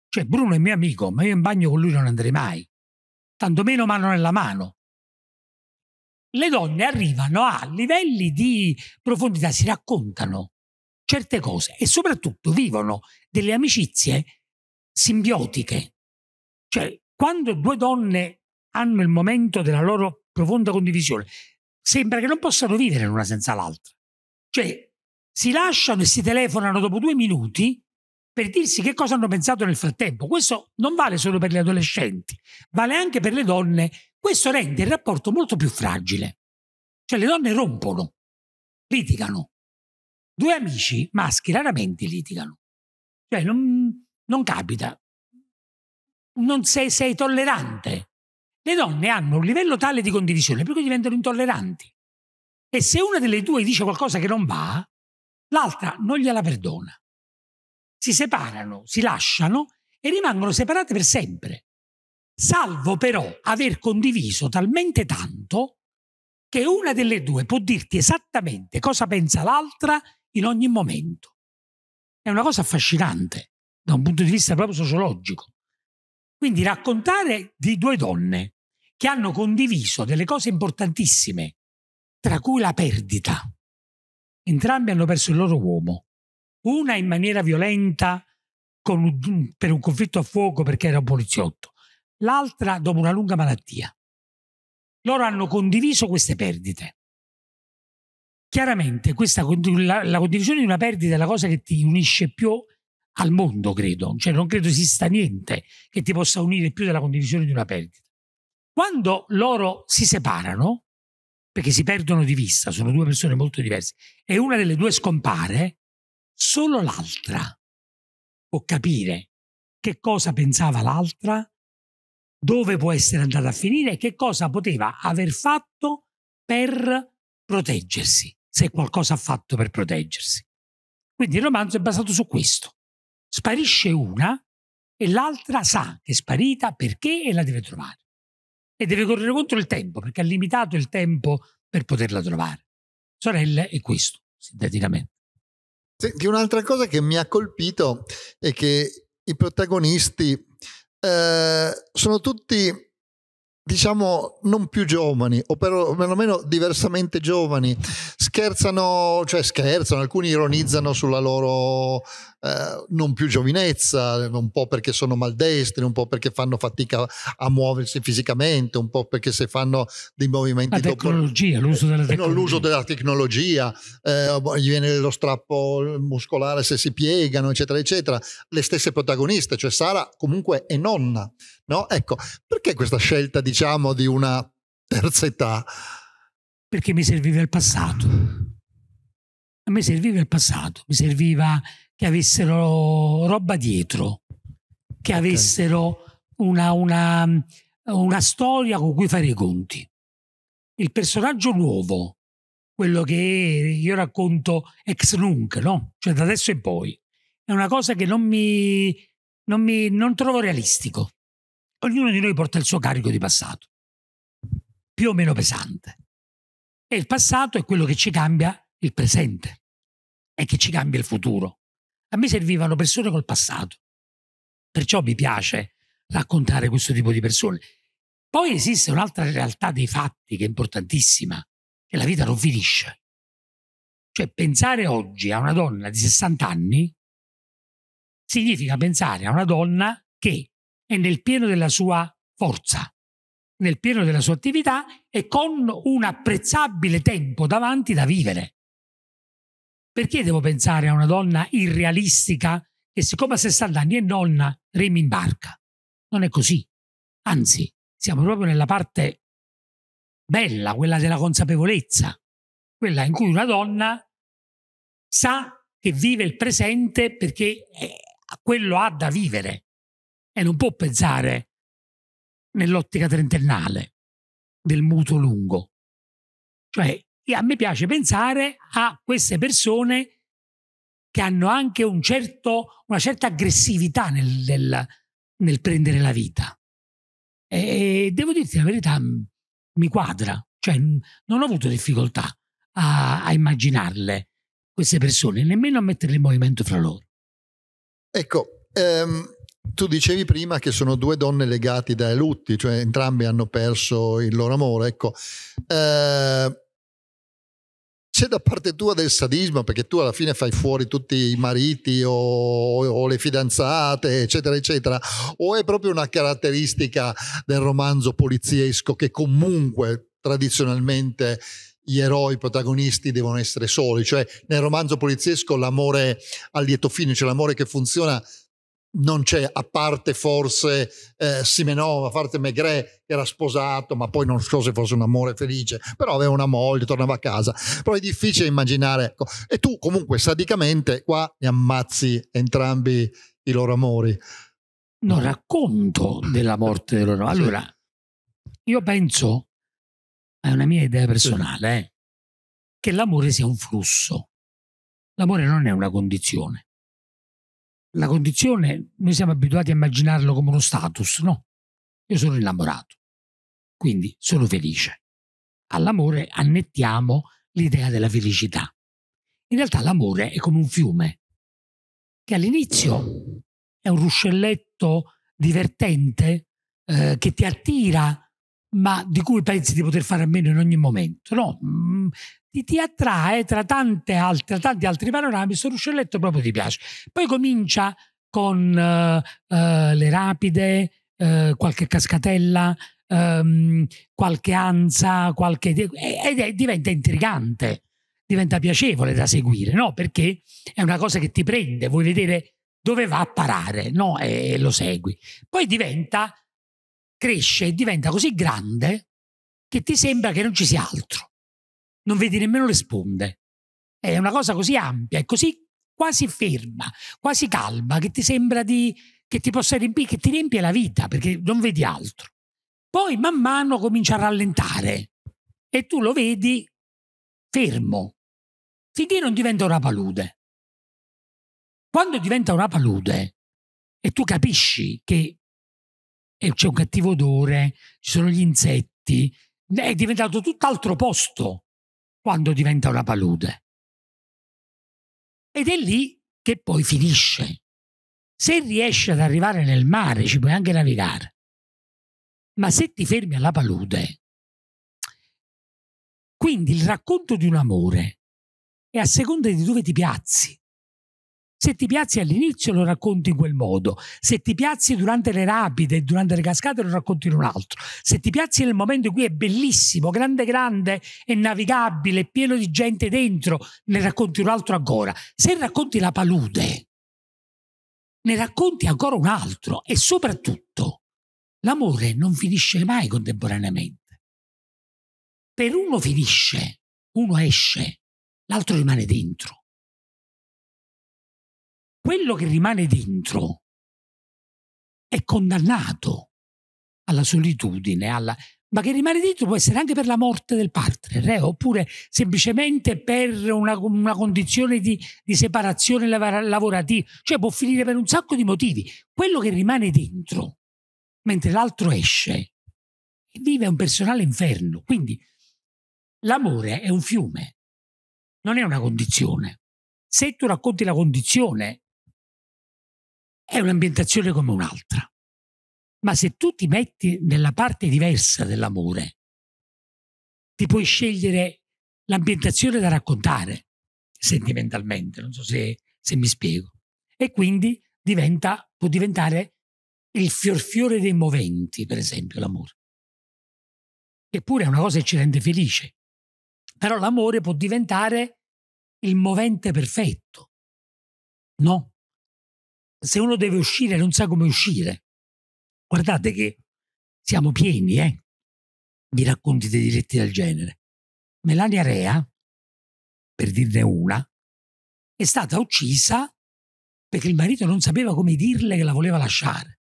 B: Cioè Bruno è mio amico, ma io in bagno con lui non andrei mai, tantomeno mano nella mano le donne arrivano a livelli di profondità, si raccontano certe cose e soprattutto vivono delle amicizie simbiotiche. Cioè, quando due donne hanno il momento della loro profonda condivisione, sembra che non possano vivere l'una senza l'altra. Cioè, si lasciano e si telefonano dopo due minuti per dirsi che cosa hanno pensato nel frattempo. Questo non vale solo per gli adolescenti, vale anche per le donne questo rende il rapporto molto più fragile. Cioè le donne rompono, litigano. Due amici maschi raramente litigano. Cioè non, non capita. Non sei, sei tollerante. Le donne hanno un livello tale di condivisione per cui diventano intolleranti. E se una delle due dice qualcosa che non va, l'altra non gliela perdona. Si separano, si lasciano e rimangono separate per sempre salvo però aver condiviso talmente tanto che una delle due può dirti esattamente cosa pensa l'altra in ogni momento. È una cosa affascinante da un punto di vista proprio sociologico. Quindi raccontare di due donne che hanno condiviso delle cose importantissime, tra cui la perdita. Entrambe hanno perso il loro uomo, una in maniera violenta un, per un conflitto a fuoco perché era un poliziotto, l'altra dopo una lunga malattia. Loro hanno condiviso queste perdite. Chiaramente questa, la, la condivisione di una perdita è la cosa che ti unisce più al mondo, credo. Cioè non credo esista niente che ti possa unire più della condivisione di una perdita. Quando loro si separano, perché si perdono di vista, sono due persone molto diverse, e una delle due scompare, solo l'altra può capire che cosa pensava l'altra dove può essere andata a finire e che cosa poteva aver fatto per proteggersi, se qualcosa ha fatto per proteggersi. Quindi il romanzo è basato su questo. Sparisce una e l'altra sa che è sparita perché e la deve trovare. E deve correre contro il tempo perché ha limitato il tempo per poterla trovare. Sorella è questo, sinteticamente.
A: Senti, un'altra cosa che mi ha colpito è che i protagonisti eh, sono tutti diciamo non più giovani o perlomeno diversamente giovani scherzano cioè scherzano alcuni ironizzano sulla loro eh, non più giovinezza un po' perché sono maldestri un po' perché fanno fatica a muoversi fisicamente un po' perché se fanno dei movimenti la tecnologia, dopo, l'uso della tecnologia l'uso della eh, tecnologia eh, boh, gli viene lo strappo muscolare se si piegano eccetera eccetera le stesse protagoniste cioè Sara comunque è nonna No? Ecco, perché questa scelta, diciamo, di una terza età?
B: Perché mi serviva il passato. A me serviva il passato, mi serviva che avessero roba dietro, che okay. avessero una, una, una storia con cui fare i conti. Il personaggio nuovo, quello che io racconto ex nunc, no? Cioè da adesso in poi. È una cosa che non mi, non mi non trovo realistico ognuno di noi porta il suo carico di passato, più o meno pesante. E il passato è quello che ci cambia il presente e che ci cambia il futuro. A me servivano persone col passato, perciò mi piace raccontare questo tipo di persone. Poi esiste un'altra realtà dei fatti che è importantissima, che la vita non finisce. Cioè pensare oggi a una donna di 60 anni significa pensare a una donna che è nel pieno della sua forza, nel pieno della sua attività e con un apprezzabile tempo davanti da vivere. Perché devo pensare a una donna irrealistica che siccome a 60 anni è nonna, remi in barca? Non è così. Anzi, siamo proprio nella parte bella, quella della consapevolezza, quella in cui una donna sa che vive il presente perché eh, quello ha da vivere e non può pensare nell'ottica
C: trentennale del mutuo lungo. Cioè,
B: a me piace pensare a queste persone che hanno anche un certo, una certa aggressività nel, nel, nel prendere la vita. E devo dirti la verità, mi quadra, cioè non ho avuto difficoltà a, a immaginarle queste persone, nemmeno a metterle in movimento fra loro.
A: Ecco, ehm, tu dicevi prima che sono due donne legate dai lutti, cioè entrambe hanno perso il loro amore. Ecco, eh, c'è da parte tua del sadismo perché tu alla fine fai fuori tutti i mariti o, o, le fidanzate, eccetera, eccetera, o è proprio una caratteristica del romanzo poliziesco che comunque tradizionalmente gli eroi protagonisti devono essere soli, cioè nel romanzo poliziesco l'amore a lieto fine, cioè l'amore che funziona non c'è, a parte forse eh, Simenova, a parte Maigret che era sposato, ma poi non so se fosse un amore felice, però aveva una moglie, tornava a casa. Però è difficile immaginare. Ecco. E tu comunque sadicamente qua ne ammazzi entrambi i loro amori.
B: Non racconto
A: della morte del loro Allora,
B: io penso, è una mia idea personale, eh, che l'amore sia un flusso. L'amore non è una condizione la condizione, noi siamo abituati a immaginarlo come uno status, no? Io sono innamorato, quindi sono felice. All'amore annettiamo l'idea della felicità. In realtà l'amore è come un fiume, che all'inizio è un ruscelletto divertente eh, che ti attira ma di cui pensi di poter fare a meno in ogni momento, no? Mm, ti, ti, attrae tra, altre, tra, tanti altri panorami, se ruscelletto proprio ti piace. Poi comincia con uh, uh, le rapide, uh, qualche cascatella, um, qualche ansa, qualche... ed è, diventa intrigante, diventa piacevole da seguire, no? Perché è una cosa che ti prende, vuoi vedere dove va a parare, no? E, e lo segui. Poi diventa cresce e diventa così grande che ti sembra che non ci sia altro. Non vedi nemmeno le sponde. È una cosa così ampia e così quasi ferma, quasi calma, che ti sembra di, che ti possa riempire, che ti riempie la vita perché non vedi altro. Poi man mano comincia a rallentare e tu lo vedi fermo,
C: finché non diventa una palude. Quando diventa una
B: palude e tu capisci che e c'è un cattivo odore, ci sono gli insetti, è diventato tutt'altro posto quando diventa
C: una palude. Ed è lì che poi finisce. Se riesci ad arrivare nel mare ci puoi anche navigare, ma se ti fermi alla palude. Quindi il racconto di un amore
B: è a seconda di dove ti piazzi. Se ti piazzi all'inizio lo racconti in quel modo, se ti piazzi durante le rapide e durante le cascate lo racconti in un altro, se ti piazzi nel momento in cui è bellissimo, grande grande è navigabile, è pieno di gente dentro, ne racconti un altro ancora. Se racconti la palude, ne racconti ancora un altro e soprattutto l'amore non finisce mai contemporaneamente. Per uno finisce, uno esce,
C: l'altro rimane dentro quello che rimane
B: dentro è condannato alla solitudine, alla... ma che rimane dentro può essere anche per la morte del partner, eh? oppure semplicemente per una, una condizione di, di separazione lavorativa, cioè può finire per un sacco di motivi. Quello che rimane dentro, mentre l'altro esce, vive un personale inferno. Quindi l'amore è un fiume, non è una condizione. Se tu racconti la condizione, è un'ambientazione come un'altra. Ma se tu ti metti nella parte diversa dell'amore, ti puoi scegliere l'ambientazione da raccontare sentimentalmente, non so se, se mi spiego. E quindi diventa, può diventare il fiorfiore dei moventi, per esempio, l'amore. Eppure è una cosa che ci rende felice. Però l'amore può diventare
C: il movente perfetto. No, se uno deve uscire non sa come uscire. Guardate che siamo pieni eh, di racconti dei diretti del genere. Melania Rea, per dirne una,
B: è stata uccisa perché il marito non sapeva come dirle che la voleva lasciare.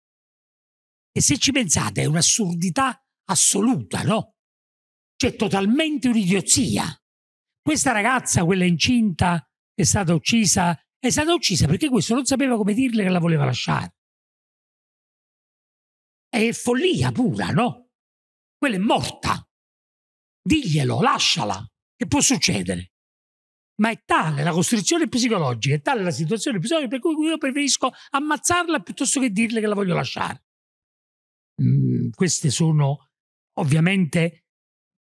B: E se ci pensate è un'assurdità assoluta, no? Cioè totalmente un'idiozia. Questa ragazza, quella incinta, è stata uccisa è stata uccisa perché questo non sapeva come dirle che la voleva lasciare. È follia pura, no? Quella è morta. Diglielo, lasciala, che può succedere. Ma è tale la costrizione psicologica, è tale la situazione psicologica per cui io preferisco ammazzarla piuttosto che dirle che la voglio lasciare. Mm, queste sono ovviamente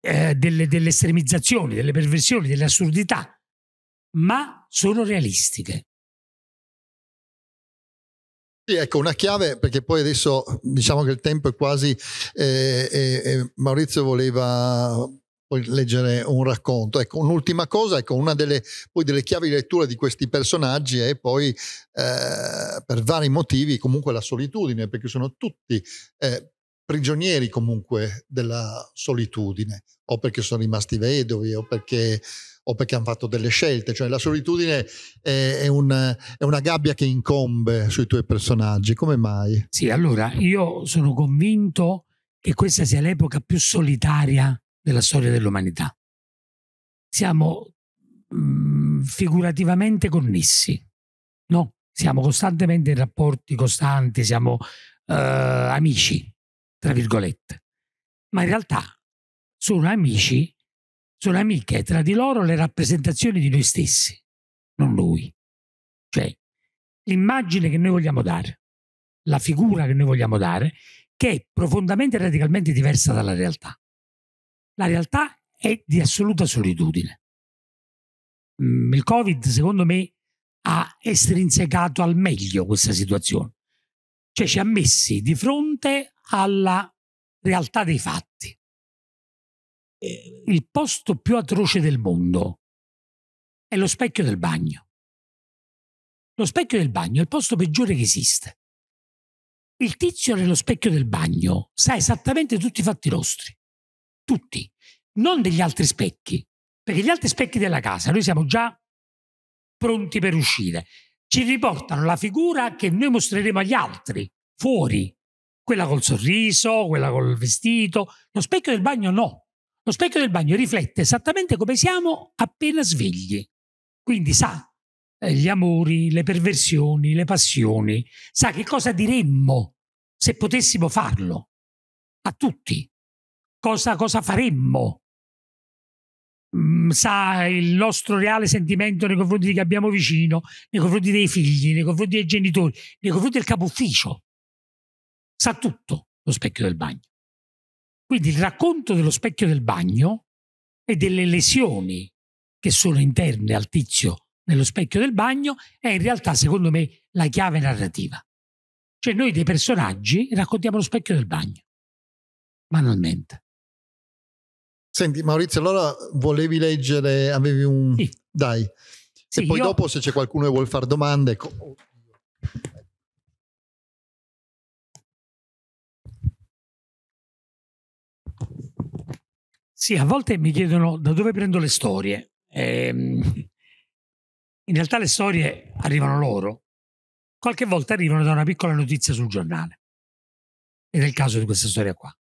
B: eh, delle, delle estremizzazioni, delle perversioni, delle assurdità,
C: ma sono realistiche.
A: Sì, ecco, una chiave, perché poi adesso diciamo che il tempo è quasi... Eh, eh, eh Maurizio voleva leggere un racconto. Ecco, un'ultima cosa, ecco, una delle, poi delle chiavi di lettura di questi personaggi è poi eh, per vari motivi comunque la solitudine, perché sono tutti eh, prigionieri comunque della solitudine, o perché sono rimasti vedovi, o perché, o perché hanno fatto delle scelte. Cioè la solitudine è, è, un, è, una gabbia che incombe sui tuoi personaggi. Come mai? Sì, allora
B: io sono convinto che questa sia l'epoca più solitaria della storia dell'umanità. Siamo mh, mm, figurativamente connessi, no? Siamo costantemente in rapporti costanti, siamo eh, amici, tra virgolette, ma in realtà sono amici, sono amiche tra di loro le rappresentazioni di noi stessi, non lui. Cioè, l'immagine che noi vogliamo dare, la figura che noi vogliamo dare, che è profondamente e radicalmente diversa dalla realtà. La realtà è di assoluta solitudine. Mm, il Covid, secondo me, ha estrinsecato al meglio questa situazione. Cioè ci ha messi di fronte alla realtà dei fatti. Il posto più atroce del mondo è lo specchio del bagno. Lo specchio del bagno è il posto peggiore che esiste. Il tizio nello specchio del bagno sa esattamente tutti i fatti nostri, tutti, non degli altri specchi, perché gli altri specchi della casa noi siamo già pronti per uscire. Ci riportano la figura che noi mostreremo agli altri, fuori, quella col sorriso, quella col vestito. Lo specchio del bagno no. Lo specchio del bagno riflette esattamente come siamo appena svegli. Quindi sa eh, gli amori, le perversioni, le passioni, sa che cosa diremmo se potessimo farlo a tutti, cosa, cosa faremmo, mm, sa il nostro reale sentimento nei confronti di chi abbiamo vicino, nei confronti dei figli, nei confronti dei genitori, nei confronti del capo ufficio sa tutto lo specchio del bagno. Quindi il racconto dello specchio del bagno e delle lesioni che sono interne al tizio nello specchio del bagno è in realtà, secondo me, la chiave narrativa. Cioè noi dei personaggi raccontiamo lo specchio del bagno,
A: banalmente. Senti Maurizio, allora volevi leggere, avevi un... Sì.
C: Dai. Sì, e poi io... dopo se c'è qualcuno che vuole fare domande...
B: Sì, a volte mi chiedono da dove prendo le storie. Ehm, in realtà le storie arrivano loro. Qualche volta
C: arrivano da una piccola notizia sul giornale. Ed è il caso di questa storia qua.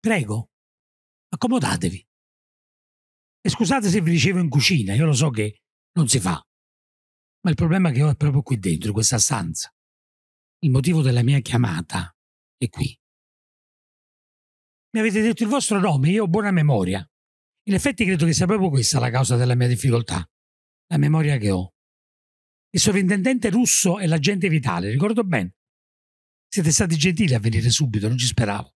C: Prego, accomodatevi. E scusate se vi dicevo in cucina, io lo so che non si fa. Ma il problema che ho è proprio qui dentro, in questa stanza. Il motivo della mia chiamata è qui. Mi avete detto il vostro
B: nome, io ho buona memoria. In effetti credo che sia proprio questa la causa della mia difficoltà, la memoria che ho. Il sovrintendente russo è l'agente vitale, ricordo bene. Siete stati gentili a venire subito, non ci speravo.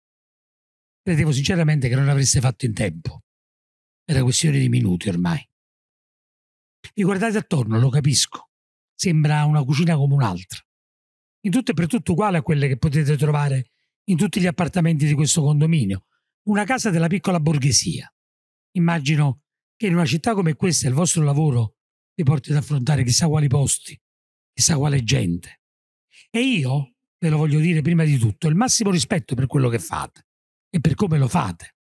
B: Credevo sinceramente che non
C: avreste fatto in tempo. Era questione di minuti ormai. Vi
B: guardate attorno, lo capisco. Sembra una cucina come un'altra. In tutto e per tutto uguale a quelle che potete trovare in tutti gli appartamenti di questo condominio. Una casa della piccola borghesia. Immagino che in una città come questa il vostro lavoro vi porti ad affrontare chissà quali posti, chissà quale gente. E io, ve lo voglio dire prima di tutto, il massimo rispetto per quello che fate e per come lo fate.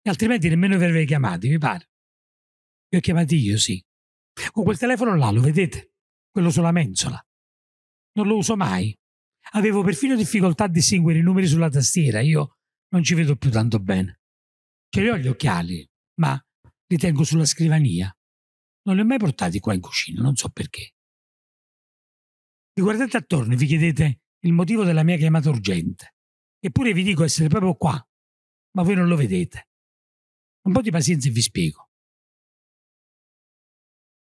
B: E altrimenti nemmeno vi avrei chiamati, mi pare. Vi ho chiamati io, sì. Con quel telefono là, lo vedete? Quello sulla mensola. Non lo uso mai, Avevo perfino difficoltà a distinguere i numeri sulla tastiera, io non ci vedo più tanto bene. Ce li ho gli occhiali, ma li tengo sulla scrivania. Non li ho mai portati qua in
C: cucina, non so perché.
B: Vi guardate attorno e vi chiedete il motivo della mia chiamata urgente. Eppure vi dico essere proprio qua, ma voi non lo vedete.
C: Un po' di pazienza e vi spiego.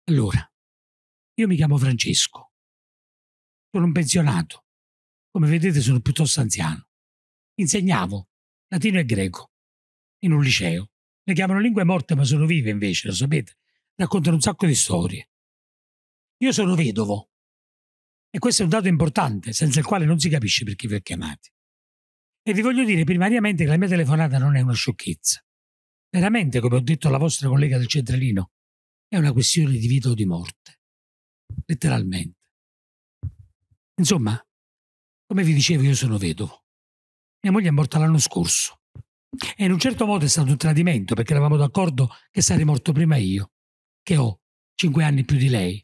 C: Allora, io mi chiamo Francesco. Sono un pensionato. Come
B: vedete sono piuttosto anziano. Insegnavo latino e greco in un liceo. Le chiamano lingue morte ma sono vive invece, lo sapete. Raccontano un sacco di storie. Io sono vedovo e questo è un dato importante senza il quale non si capisce perché vi ho chiamati. E vi voglio dire primariamente che la mia telefonata non è una sciocchezza. Veramente, come ho detto alla vostra collega del centralino, è una questione di vita o di
C: morte. Letteralmente. Insomma, come
B: vi dicevo, io sono vedovo. Mia moglie è morta l'anno scorso. E in un certo modo è stato un tradimento, perché eravamo d'accordo che sarei morto prima io, che ho cinque anni più di lei.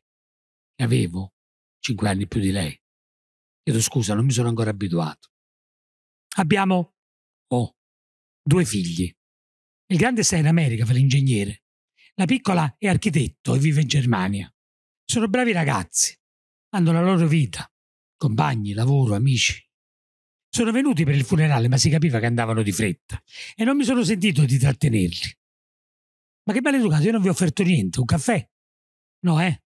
B: E avevo cinque anni più di lei. Chiedo scusa, non mi sono ancora abituato. Abbiamo, oh, due figli. Il grande sta in America, fa l'ingegnere. La piccola è architetto e vive in Germania. Sono bravi ragazzi, hanno la loro vita compagni, lavoro, amici. Sono venuti per il funerale, ma si capiva che andavano di fretta e non mi sono sentito di trattenerli. Ma che maleducato, io non vi ho offerto niente, un caffè? No, eh?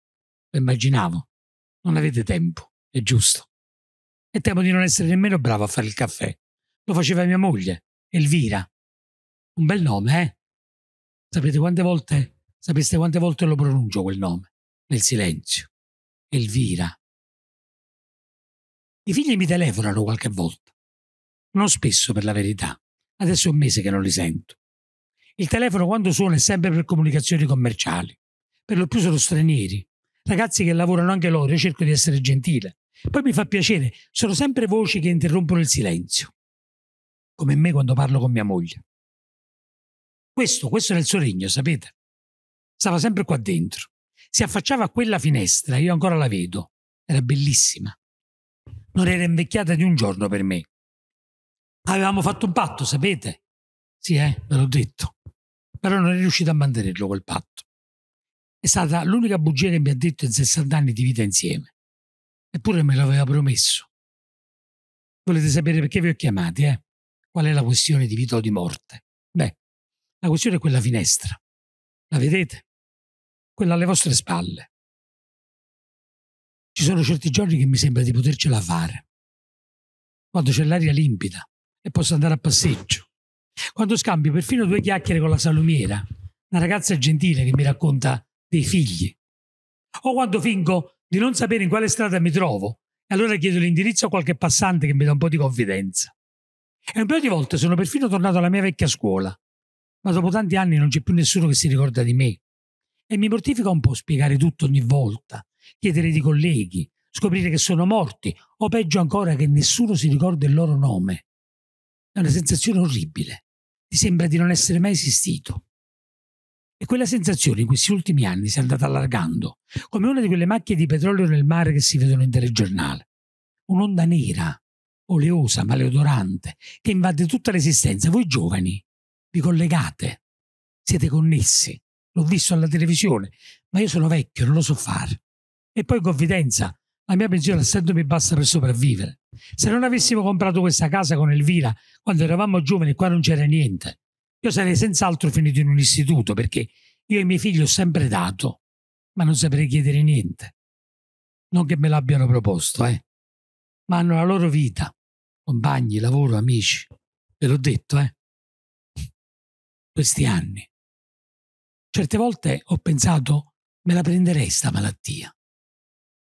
C: Lo immaginavo. Non avete tempo, è giusto. E temo di non essere
B: nemmeno bravo a fare il caffè. Lo faceva mia moglie, Elvira. Un bel nome, eh? Sapete quante volte, sapeste quante volte lo pronuncio quel nome?
C: Nel silenzio. Elvira. I figli mi telefonano
B: qualche volta. Non spesso, per la verità. Adesso è un mese che non li sento. Il telefono quando suona è sempre per comunicazioni commerciali. Per lo più sono stranieri, ragazzi che lavorano anche loro, io cerco di essere gentile. Poi mi fa piacere, sono sempre voci che interrompono il silenzio, come me quando parlo con mia moglie. Questo, questo era il suo regno, sapete? Stava sempre qua dentro. Si affacciava a quella finestra, io ancora la vedo, era bellissima non era invecchiata di un giorno per me. Avevamo fatto un patto, sapete? Sì, eh, ve l'ho detto. Però non è riuscito a mantenerlo quel patto. È stata l'unica bugia che mi ha detto in 60 anni di vita insieme. Eppure me l'aveva promesso.
C: Volete sapere perché vi ho chiamati, eh? Qual è la questione di vita o di morte? Beh, la questione è quella finestra. La vedete? Quella alle vostre spalle. Ci sono certi giorni che mi sembra di potercela fare.
B: Quando c'è l'aria limpida e posso andare a passeggio. Quando scambio perfino due chiacchiere con la salumiera, una ragazza gentile che mi racconta dei figli. O quando fingo di non sapere in quale strada mi trovo e allora chiedo l'indirizzo a qualche passante che mi dà un po' di confidenza. E un paio di volte sono perfino tornato alla mia vecchia scuola, ma dopo tanti anni non c'è più nessuno che si ricorda di me. E mi mortifica un po' spiegare tutto ogni volta, chiedere di colleghi, scoprire che sono morti o peggio ancora che nessuno si ricorda il loro nome. È una sensazione orribile. Ti sembra di non essere mai esistito. E quella sensazione in questi ultimi anni si è andata allargando, come una di quelle macchie di petrolio nel mare che si vedono in telegiornale. Un'onda nera, oleosa, maleodorante, che invade tutta l'esistenza. Voi giovani vi collegate, siete connessi. L'ho visto alla televisione, ma io sono vecchio, non lo so fare e poi confidenza. La mia pensione al cento mi basta per sopravvivere. Se non avessimo comprato questa casa con Elvira quando eravamo giovani, qua non c'era niente. Io sarei senz'altro finito in un istituto perché io e i miei figli ho sempre dato, ma non saprei chiedere niente. Non che me l'abbiano proposto, eh. Ma hanno la loro vita,
C: compagni, lavoro, amici. Ve l'ho detto, eh.
B: Questi anni. Certe volte ho pensato, me la prenderei sta malattia.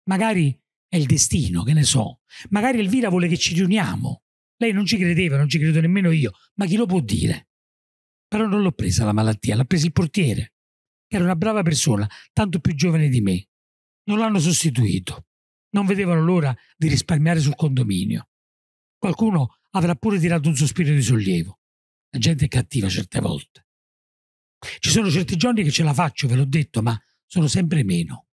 B: Magari è il destino, che ne so. Magari Elvira vuole che ci riuniamo. Lei non ci credeva, non ci credo nemmeno io, ma chi lo può dire? Però non l'ho presa la malattia, l'ha presa il portiere, che era una brava persona, tanto più giovane di me. Non l'hanno sostituito. Non vedevano l'ora di risparmiare sul condominio. Qualcuno avrà pure tirato un sospiro di sollievo. La gente è cattiva certe volte. Ci sono certi giorni che ce la faccio, ve l'ho detto, ma sono sempre meno.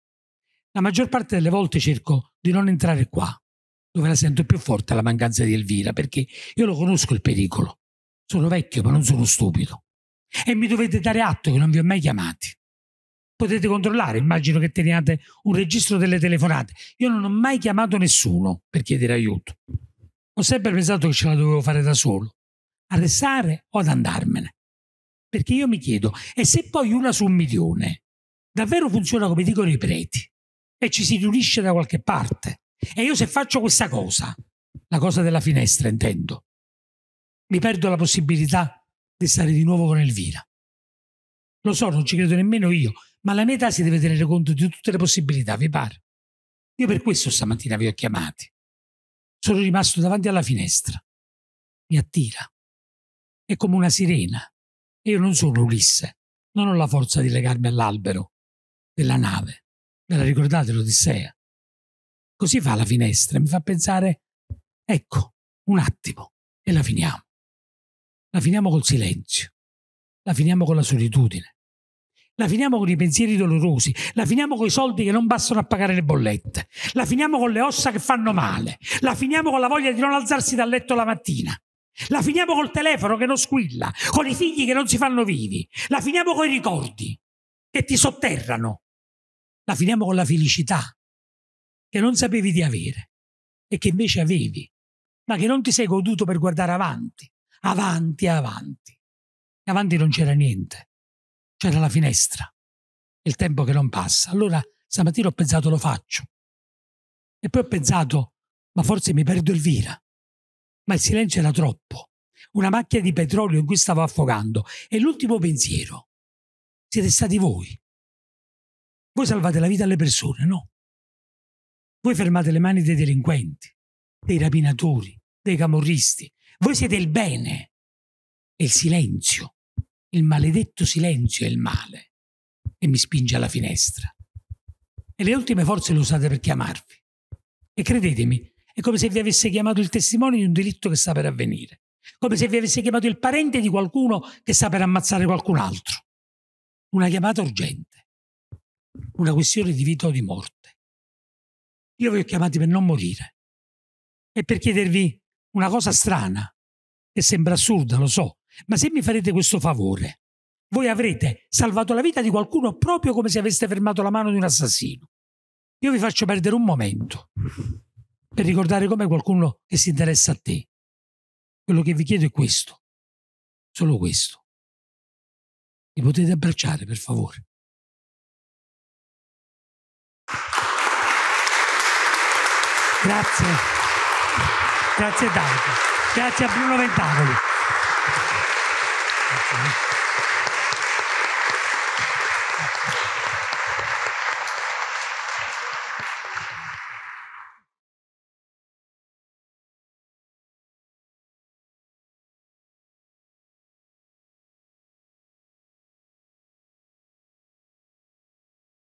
B: La maggior parte delle volte cerco di non entrare qua, dove la sento più forte la mancanza di Elvira, perché io lo conosco il pericolo. Sono vecchio, ma non sono stupido. E mi dovete dare atto che non vi ho mai chiamati. Potete controllare, immagino che teniate un registro delle telefonate. Io non ho mai chiamato nessuno per chiedere aiuto. Ho sempre pensato che ce la dovevo fare da solo, arrestare o ad andarmene. Perché io mi chiedo, e se poi una su un milione davvero funziona come dicono i preti? e ci si riunisce da qualche parte. E io se faccio questa cosa, la cosa della finestra intendo, mi perdo la possibilità di stare di nuovo con Elvira. Lo so, non ci credo nemmeno io, ma la mia età si deve tenere conto di tutte le possibilità, vi pare? Io per questo stamattina vi ho chiamati. Sono rimasto davanti
C: alla finestra. Mi attira. È come una sirena. Io non
B: sono Ulisse. Non ho la forza di legarmi all'albero della nave. Ve la ricordate l'Odissea? Così fa la finestra, e mi fa pensare, ecco, un attimo, e la finiamo. La finiamo col silenzio, la finiamo con la solitudine, la finiamo con i pensieri dolorosi, la finiamo con i soldi che non bastano a pagare le bollette, la finiamo con le ossa che fanno male, la finiamo con la voglia di non alzarsi dal letto la mattina, la finiamo col telefono che non squilla, con i figli che non si fanno vivi, la finiamo con i ricordi che ti sotterrano, la finiamo con la felicità che non sapevi di avere e che invece avevi, ma che non ti sei goduto per guardare avanti, avanti, avanti. E avanti non c'era niente, c'era la finestra, il tempo che non passa. Allora stamattina ho pensato lo faccio. E poi ho pensato, ma forse mi perdo Elvira. Ma il silenzio era troppo, una macchia di petrolio in cui stavo affogando. E l'ultimo pensiero, siete stati voi voi salvate la vita alle persone, no? Voi fermate le mani dei delinquenti, dei rapinatori, dei camorristi. Voi siete il bene. E il silenzio, il maledetto silenzio è il male e mi spinge alla finestra. E le ultime forze le usate per chiamarvi. E credetemi, è come se vi avesse chiamato il testimone di un delitto che sta per avvenire, come se vi avesse chiamato il parente di qualcuno che sta per ammazzare qualcun altro. Una chiamata urgente una questione di vita o di morte. Io vi ho chiamati per non morire e per chiedervi una cosa strana, che sembra assurda, lo so, ma se mi farete questo favore, voi avrete salvato la vita di qualcuno proprio come se aveste fermato la mano di un assassino. Io vi faccio perdere un momento per ricordare come qualcuno che si interessa
C: a te. Quello che vi chiedo è questo, solo questo. Mi potete abbracciare, per favore.
B: Grazie. Grazie tanto. Grazie a Bruno Ventavoli. Grazie.